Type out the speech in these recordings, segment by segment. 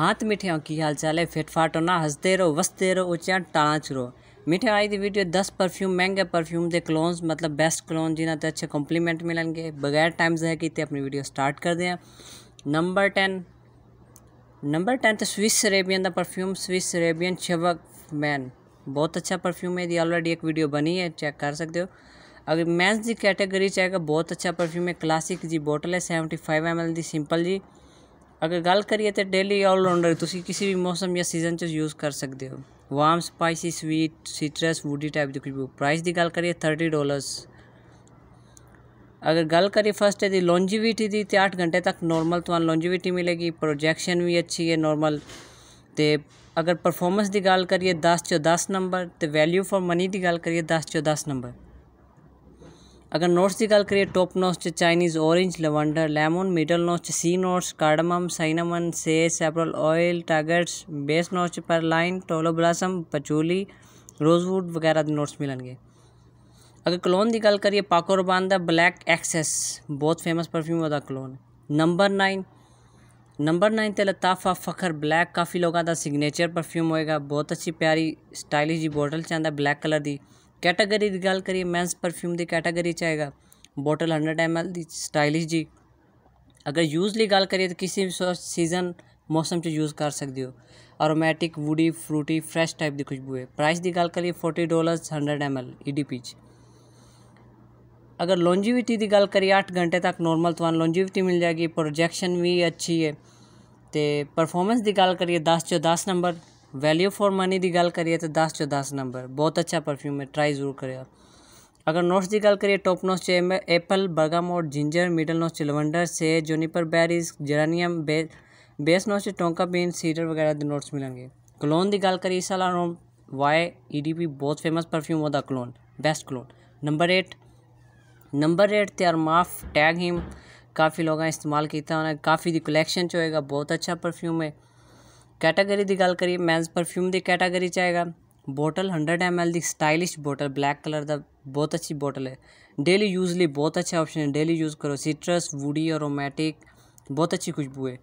हाथ मिठियाओं की हाल चाल है फिटफाटो ना हंसते रहो वसते रहो उचाट टाँच चुरो मिठे आई दी वीडियो दस परफ्यूम महंगे परफ्यूम दे क्लोन्स मतलब बेस्ट क्लोन जिन्हें तो अच्छे कॉम्प्लीमेंट मिलेंगे बगैर टाइम जहा कि अपनी वीडियो स्टार्ट कर दें नंबर टेन नंबर टेन तो स्विस अरेबियन का परफ्यूम स्विस अरेबियन शवक मैन बहुत अच्छा परफ्यूम है यदि ऑलरेडी एक वीडियो बनी है चेक कर सकते हो अगर मैंस की कैटेगरी चाहिए बहुत अच्छा परफ्यूम है क्लासिक जी बोटल है seventy five M L simple जी अगर गल करिए डेली ऑलराउंडर तुम किसी भी मौसम या सीजन च यूज़ कर सकते हो warm spicy sweet sweet citrus type की ਦੀ ਖੁਸ਼ਬੂ ਪ੍ਰਾਈਸ ਦੀ ਗੱਲ ਕਰੀਏ 30 अगर गल करिए फर्स्ट यदि लॉन्जिविटी की तो अठ घंटे तक नॉर्मल तो लॉन्जिविटी मिलेगी प्रोजेक्शन भी अच्छी है नॉर्मल तो अगर परफॉर्मेंस की गल करिए दस चो दस नंबर तो वैल्यू फॉर मनी की गल करिए दस चो दस नंबर अगर नोट्स की गल करिए टॉप नोट्स च Chinese orange lavender lemon middle notes सी नोट्स कार्डमम साइनामन से सैपरल ऑयल टागट्स बेस नोट्स पर लाइन टोलो ब्लासम पचूली रोजवुड वगैरह के नोट्स मिलेंगे अगर कलोन की गल करिए पाको रबान का ब्लैक एक्सैस बहुत फेमस परफ्यूम ਉਹਦਾ cologne number nine number nine तो लताफा फखर ब्लैक काफ़ी लोगों का सिग्नेचर परफ्यूम होएगा बहुत अच्छी प्यारी स्टाइलिश जी बोटल चाहता ब्लैक कलर की ਕੈਟਾਗਰੀ ਦੀ ਗੱਲ ਕਰੀਏ ਮੈਂਸ ਪਰਫਿਊਮ ਦੀ ਕੈਟਾਗਰੀ ਚ ਆਏਗਾ ਬੋਟਲ 100 ml ਦੀ ਸਟਾਈਲਿਸ਼ ਜੀ ਅਗਰ ਯੂਜ਼ ਗੱਲ ਕਰੀਏ ਤਾਂ ਕਿਸੇ ਵੀ ਸੀਜ਼ਨ ਮੌਸਮ 'ਚ ਯੂਜ਼ ਕਰ ਸਕਦੇ ਹੋ aromatic woody fruity fresh type ਦੀ ਖੁਸ਼ਬੂ ਹੈ ਪ੍ਰਾਈਸ ਦੀ ਗੱਲ ਕਰੀਏ 40 ਡਾਲਰ 100 ml EDP 'ਚ ਅਗਰ ਲੌਂਜੀਵਿਟੀ ਦੀ ਗੱਲ ਕਰੀਏ 8 ਘੰਟੇ ਤੱਕ ਨਾਰਮਲ ਤੁਹਾਨੂੰ ਲੌਂਜੀਵਿਟੀ ਮਿਲ ਜਾਏਗੀ ਪ੍ਰੋਜੈਕਸ਼ਨ ਵੀ ਅੱਛੀ ਹੈ ਤੇ ਪਰਫਾਰਮੈਂਸ ਦੀ ਗੱਲ ਕਰੀਏ 10 ਚੋਂ 10 ਨੰਬਰ वैल्यू फॉर मनी की गल करिए तो दस चो दस नंबर बहुत अच्छा परफ्यूम है ट्राई जरूर करें अगर नोट्स की गल करिए top notes apple bergamot ginger middle notes lavender से जोनीपर बैरीज जरानियम बे base notes tonka bean cedar वगैरह के नोट्स मिलेंगे कलोन की गल करिए साल वाई ई डी पी बहुत फेमस परफ्यूम होता cologne best cologne number eight number eight ते अरमाफ टैग हिम काफ़ी लोगों इस्तेमाल किया उन्हें काफ़ी दी कलैक्शन होएगा बहुत अच्छा परफ्यूम है कैटागरी की गल करिए मैनस परफ्यूम की कैटागरी चाहेगा bottle hundred M L stylish bottle black colour का बहुत अच्छी बोटल है डेली यूज़ लिए बहुत अच्छा ऑप्शन है डेली यूज़ करो सिट्रस वूडी औरमैटिक बहुत अच्छी खुशबू है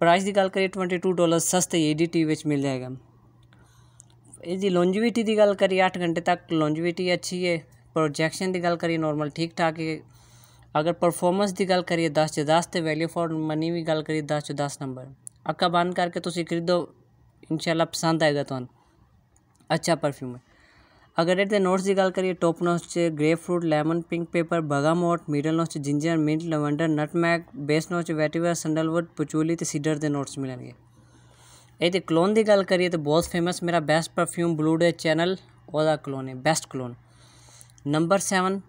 प्राइस की गल करिए ट्वेंटी टू डॉलर सस्ते ए डी टी मिल जाएगा यदि लॉन्जविटी की गल करिए अठ घंटे तक लॉन्जविटी अच्छी है प्रोजैक्शन की गल करिए नॉर्मल ठीक ठाक है अगर परफॉर्मेंस की गल करिए दस से दस तो वैल्यू फॉर मनी भी गल करिए दस से दस नंबर अखा बंद करके तुम तो खरीदो इनशाला पसंद आएगा तुम तो। अच्छा परफ्यूम है अगर ये नोट्स की गल करिए top notes fruit lemon pink pepper bergamot middle notes ginger mint lavender nutmeg base notes vetiver sandalwood patchouli तो सीडर के नोट्स मिलेंगे ये तो कलोन की गल करिए तो बहुत फेमस मेरा बेस्ट परफ्यूम ब्लूडे चैनल वह कलोन है best cologne number seven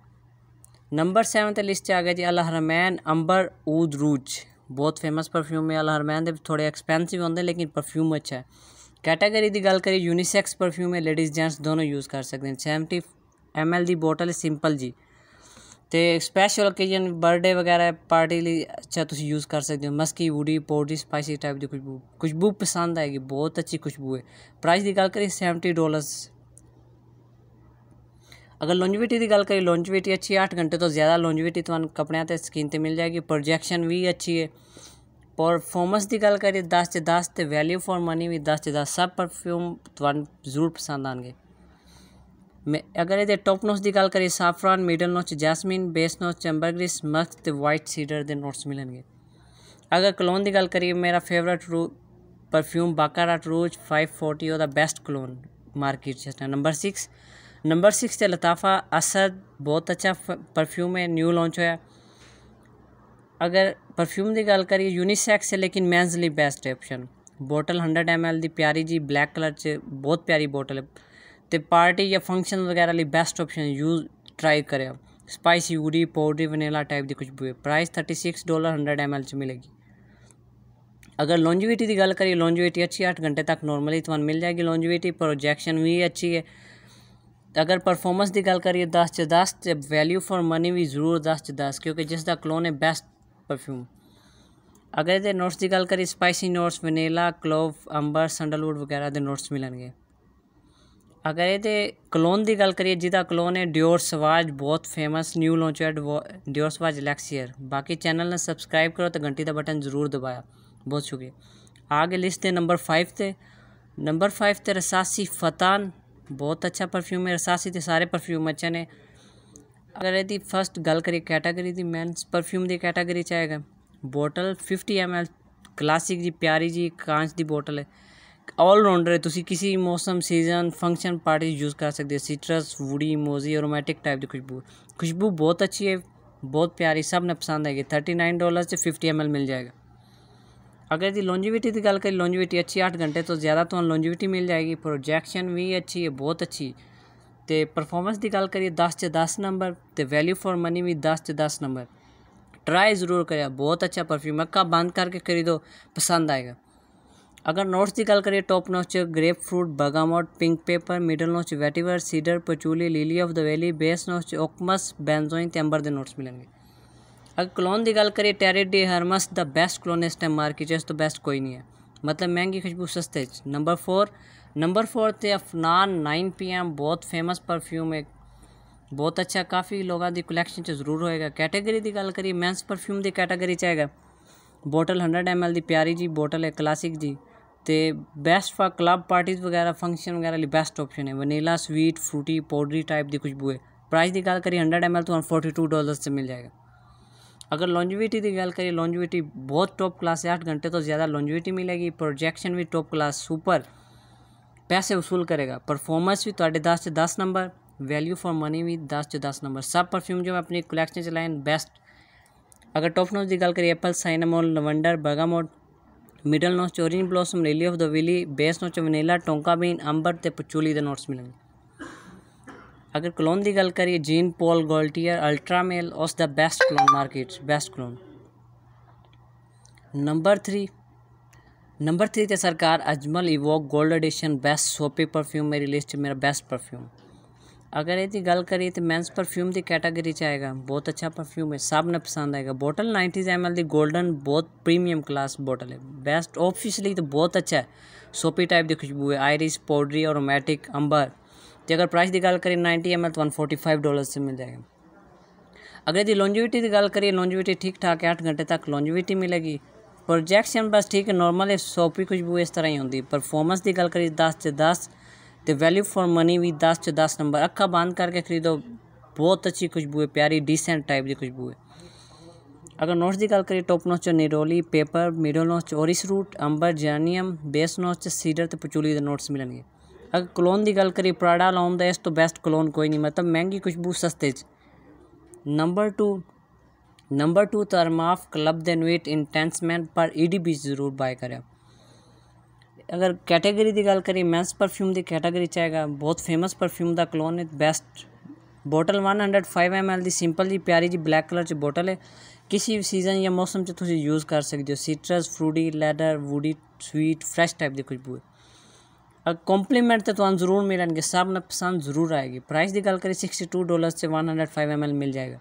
number seven तो लिस्ट आ गया जी अल हरमैन अंबर ऊद रूज बहुत फेमस परफ्यूम है अलहरमैन के थोड़े एक्सपेंसिव होंगे लेकिन परफ्यूम अच्छा है कैटेगरी की गल करिए यूनीसैक्स परफ्यूम है लेडीज़ जेंट्स दोनों यूज़ कर सकते हैं सैवनटी एम एल की बोटल सिंपल जी तो स्पैशल ओकेजन बर्थडे वगैरह पार्टी लिए अच्छा तुम यूज़ कर सकते हो मस्की वूडी पोर्टी स्पाइसी टाइप की खुशबू खुशबू पसंद आएगी बहुत अच्छी खुशबू है प्राइस की गल करिए सैवनटी डॉलर अगर लॉन्जविटी की गल करिए लॉन्जिविटी अच्छी है अठ घंटे तो ज़्यादा लॉन्जिविटी तो कपड़िया तो स्किन पर मिल जाएगी प्रोजैक्शन भी अच्छी है परफॉर्मेंस की गल करिए दस से दस तो वैल्यू फॉर मनी भी दस से दस सब परफ्यूम जरूर पसंद आएंगे मैं अगर ये टॉप नोट्स की गल करिए saffron middle notes jasmine base notes चंबरग्रिस मस्क वाइट सीडर के नोट्स मिलेंगे अगर कलोन की गल करिए मेरा फेवरेट रू perfume Baccarat Rouge five forty ओदा best cologne market number six number six से लताफा असद बहुत अच्छा परफ्यूम है न्यू लॉन्च होया अगर परफ्यूम की गल करिए यूनिसेक्स है लेकिन mainly best option bottle hundred M L की प्यारी जी ब्लैक कलर से बहुत प्यारी बोटल तो पार्टी या फंक्शन वगैरह लिए बेस्ट ऑप्शन यूज ट्राई करो स्पाइसी यूरी पाउडरी वनीला टाइप की कुछ भी price thirty six dollar hundred M L च मिलेगी अगर लॉन्जविटी की गल करिए लॉन्जविटी अच्छी अठ घंटे तक नॉर्मली तो मिल जाएगी लॉन्जविटी प्रोजैक्शन भी अच्छी है तो अगर परफॉर्मेंस की गल करिए दस से दस तो वैल्यू फॉर मनी भी जरूर दस च दस क्योंकि जिस कलोन है बेस्ट परफ्यूम अगर ये नोट्स की गल करिए spicy notes vanilla clove amber sandalwood वगैरह के नोट्स गए अगर ये कलोन की गल करिए जिदा कलोन है ड्योर सवाज बहुत famous new launched Dior Sauvage Elixir बाकी चैनल ने सबसक्राइब करो तो घंटी का बटन जरूर दबाया बहुत शुक्रिया आ गए लिस्ट है नंबर फाइव से नंबर फाइव से रसासी फतान बहुत अच्छा परफ्यूम है रसासी ते तो सारे परफ्यूम अच्छे ने अगर यदि फस्ट गल करिए कैटागरी की मैनस परफ्यूम की कैटागरी चाहेगा आएगा फिफ्टी एम एल क्लासिक जी प्यारी जी कांच की बोटल है ऑलराउंडर है तुम किसी मौसम सीजन फंक्शन पार्टी यूज़ कर सकते हो citrus woody mossy aromatic type की खुशबू खुशबू बहुत अच्छी है बहुत प्यारी सब ने पसंद आएगी थर्टी नाइन डॉलर से फिफ्टी एम एल मिल जाएगा अगर यदि लॉन्जिविटी की गल करें लॉन्जिविटी अच्छी अठ घंटे तो ज़्यादा तो लॉन्जिविटी मिल जाएगी प्रोजैक्शन भी अच्छी है बहुत अच्छी तो परफॉर्मेंस की गल करिए दस से दस नंबर तो वैल्यू फॉर मनी भी दस से दस नंबर ट्राई ज़रूर करें बहुत अच्छा परफ्यूम अक्का बंद करके खरीदो पसंद आएगा अगर नोट्स की गल करिए top notes grapefruit bergamot pink pepper middle notes vetiver cedar patchouli lily of the valley base notes oakmoss benzoin तो अंबर के नोट्स मिलेंगे अगर कलोन की गल करिए Terre d' Hermes the best cologne इस टाइम मार्केट तो बेस्ट कोई नहीं है मतलब महंगी खुशबू सस्ते नंबर फोर नंबर फोर से अफनान नाइन पी एम बहुत फेमस परफ्यूम है बहुत अच्छा काफ़ी लोगों की कलैक्शन च जरूर होएगा कैटेगरी की गल करिए मैंस परफ्यूम की कैटेगरी च हैगा ਬੋਟਲ 100 ml ਦੀ ਪਿਆਰੀ ਜੀ ਬੋਟਲ ਹੈ ਕਲਾਸਿਕ ਜੀ ਤੇ ਬੈਸਟ ਫॉर ਕਲੱਬ ਪਾਰਟੀਆਂ ਵਗੈਰਾ ਫੰਕਸ਼ਨ ਵਗੈਰਾ ਲਈ ਬੈਸਟ ਆਪਸ਼ਨ ਹੈ vanilla sweet fruity powdery type ਦੀ ਖੁਸ਼ਬੂ ਹੈ ਪ੍ਰਾਈਸ ਦੀ ਗੱਲ ਕਰੀ 100 ml फोर्टी टू डॉलर से मिल जाएगा अगर लॉन्जिविटी की गल करिए लॉन्जिविटी बहुत टॉप क्लास है आठ घंटे तो ज़्यादा लॉन्जिविटी मिलेगी प्रोजेक्शन भी टॉप क्लास सुपर पैसे वसूल करेगा परफॉर्मेंस भी थोड़े दस से दस नंबर वैल्यू फॉर मनी भी दस से दस नंबर सब परफ्यूम जो मैं अपनी कलेक्शन चलाएं बेस्ट अगर टॉप नोज की गल करिए apple cinnamon lavender bergamot middle notes ਚ blossom blossom of the valley base base vanilla tonka bean amber तो पचोली के नोट्स मिलेंगे अगर क्लोन की गल करिए gene pole Gaultier ultra male is the best clone market best clone number three number three तो सरकार Ajmal evoke gold edition best soapy perfume मेरी लिस्ट मेरा बेस्ट परफ्यूम अगर ये गल करिए तो मैंस परफ्यूम की कैटागरी च आएगा बहुत अच्छा परफ्यूम है सब ने पसंद आएगा bottle nineties M L golden बहुत प्रीमियम क्लास बोटल है बेस्ट ऑफिशली तो बहुत अच्छा है सोपी टाइप की खुशबू है आयरिश पाउडरी और रोमैटिक अंबर जो अगर प्राइस की गल करिए नाइनटी एम एल तो वन फोर्टी फाइव डॉलर से मिल जाएगा अगर यदि लॉन्जिविटी की गल करिए लॉन्जिविटी ठीक ठाक है अठ घंटे तक लॉन्जिविटी मिलेगी प्रोजेक्शन बस ठीक है नॉर्मल सोपी सौपी खुशबू इस तरह ही होंगी परफॉर्मेंस की गल करिए दस से दस तो वैल्यू फॉर मनी भी दस से दस नंबर अखा बंद करके खरीदो बहुत अच्छी खुशबू है प्यारी डिसेंट टाइप की खुशबू है अगर नोट्स की गल करिए top notes neroli pepper middle notes orris root amber geranium base notes cedar तो पचूली नोट्स मिलेंगे अगर कलोन की गल करिए प्राड़ा लाउन द इस तो बेस्ट कलोन कोई नहीं मतलब महंगी खुशबू सस्ते च नंबर टू नंबर टू तरमाफ क्लब दे नवेट पर ई डी बी जरूर बाय कर अगर कैटेगरी की गल करिए मैंस परफ्यूम की कैटेगरी चाहेगा बहुत फेमस परफ्यूम का कलोन है बेस्ट ਬੋਟਲ 105 ml ਦੀ ਸਿੰਪਲ ਜੀ जी प्यारी जी ब्लैक कलर ਬੋਟਲ बोटल है किसी भी सीजन या मौसम ਤੁਸੀਂ यूज़ कर सकते हो citrus fruity leather woody sweet fresh type की खुशबू है कॉम्प्लीमेंट तो तुम जरूर मिलेंगे सब ने पसंद जरूर आएगी प्राइस की गल करिए सिक्सटी टू डॉलर से one hundred five M L मिल जाएगा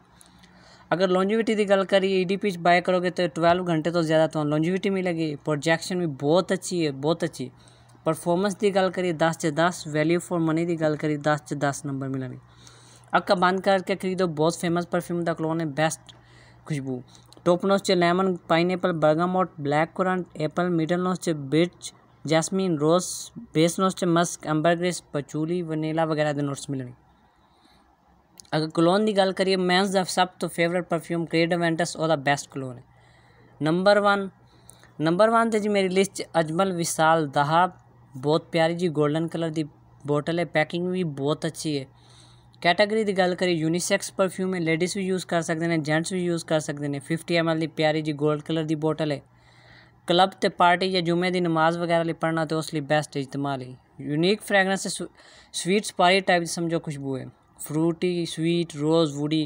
अगर लॉन्जिविटी की गल करिए ई डी पी बाय करोगे तो ट्वेल्व घंटे तो ज़्यादा तो लॉन्जिविटी मिलेगी प्रोजेक्शन भी बहुत अच्छी है बहुत अच्छी परफॉर्मेंस की गल करिए दस से दस वैल्यू फॉर मनी की गल करिए दस से दस नंबर मिलेंगे अक्का बंद करके खरीदो बहुत फेमस परफ्यूम का कलोन है बेस्ट खुशबू टॉप नोज से lemon pineapple bergamot black currant apple middle nose से birch jasmine rose base notes musk ambergris patchouli vanilla वगैरा ਦੇ ਨੋਟਸ ਮਿਲਣਗੇ ਅਗਰ ਕਲੋਨ ਦੀ ਗੱਲ ਕਰੀਏ ਮੈਨਸ ਦਾ ਸਭ ਤੋਂ ਫੇਵਰਿਟ ਪਰਫਿਊਮ ਕ੍ਰੇਡ ਇਵੈਂਟਸ ਉਹਦਾ ਬੈਸਟ ਕਲੋਨ ਹੈ ਨੰਬਰ 1 ਨੰਬਰ 1 ਤੇ ਜੀ ਮੇਰੀ ਲਿਸਟ 'ਚ ਅਜਮਲ ਵਿਸਾਲ ਦਹਾਬ ਬਹੁਤ ਪਿਆਰੀ ਜੀ 골ਡਨ ਕਲਰ ਦੀ ਬੋਟਲ ਹੈ ਪੈਕਿੰਗ ਵੀ ਬਹੁਤ ਅੱਛੀ ਹੈ ਕੈਟਾਗਰੀ ਦੀ ਗੱਲ ਕਰੀਏ ਯੂਨੀਸੈਕਸ ਪਰਫਿਊਮ ਹੈ ਲੇਡੀਜ਼ ਵੀ ਯੂਜ਼ ਕਰ ਸਕਦੇ ਨੇ ਜੈਂਟਸ ਵੀ ਯੂਜ਼ ਕਰ ਸਕਦੇ ਨੇ 50 ml ਦੀ ਪਿਆਰੀ ਜੀ 골ਡ ਕਲਰ ਦੀ ਬੋਟਲ ਹੈ क्लब तो पार्टी या जुमे की नमाज वगैरह लिए पढ़ना तो उस बेस्ट इस्तेमाल लिए यूनीक फ्रैगरेंस स्व, स्वीट सपारी टाइप समझो खुशबू है fruity sweet rose woody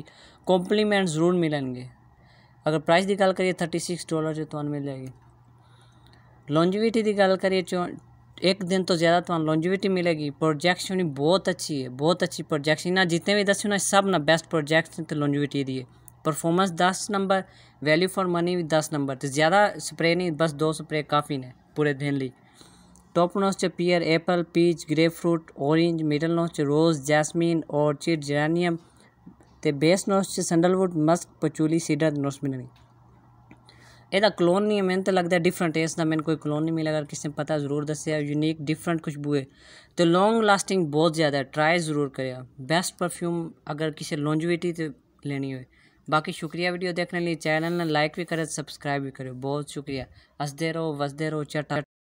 compliment जरूर मिलेंगे अगर प्राइस की गल करिए थर्टी सिक्स डॉलर से तुम मिल जाएगी लॉन्जविटी की गल करिए एक दिन तो ज़्यादा तुम लॉन्जविटी मिलेगी प्रोजैक्शन बहुत अच्छी है बहुत अच्छी प्रोजैक्शन इन्हें जितने भी दस सब ना बेस्ट प्रोजैक्शन तो लॉन्जविटी की परफॉर्मेंस दस नंबर वैल्यू फॉर मनी भी दस नंबर तो ज़्यादा स्प्रे नहीं बस दो स्प्रे काफ़ी ने पूरे दिन ली टॉप नोस च pear apple peach fruit orange middle nose च रोज़ जैसमीन ओरचिड जरानियम तो बेस नोस च sandalwood musk patchouli cedar nose मिलनी यह कलोन नहीं है मैंने तो लगता है डिफरेंट है इसका मैंने कोई कलोन नहीं मिला अगर किसी ने पता जरूर दस यूनिक डिफरेंट खुशबू है तो लॉन्ग लास्टिंग बहुत ज़्यादा है ट्राई जरूर करे बेस्ट परफ्यूम अगर किसी लॉन्जविटी तो लेनी हो बाकी शुक्रिया वीडियो देखने लिए चैनल ने लाइक भी करे सब्सक्राइब भी करे बहुत शुक्रिया हंसते रहो वसते रहो चट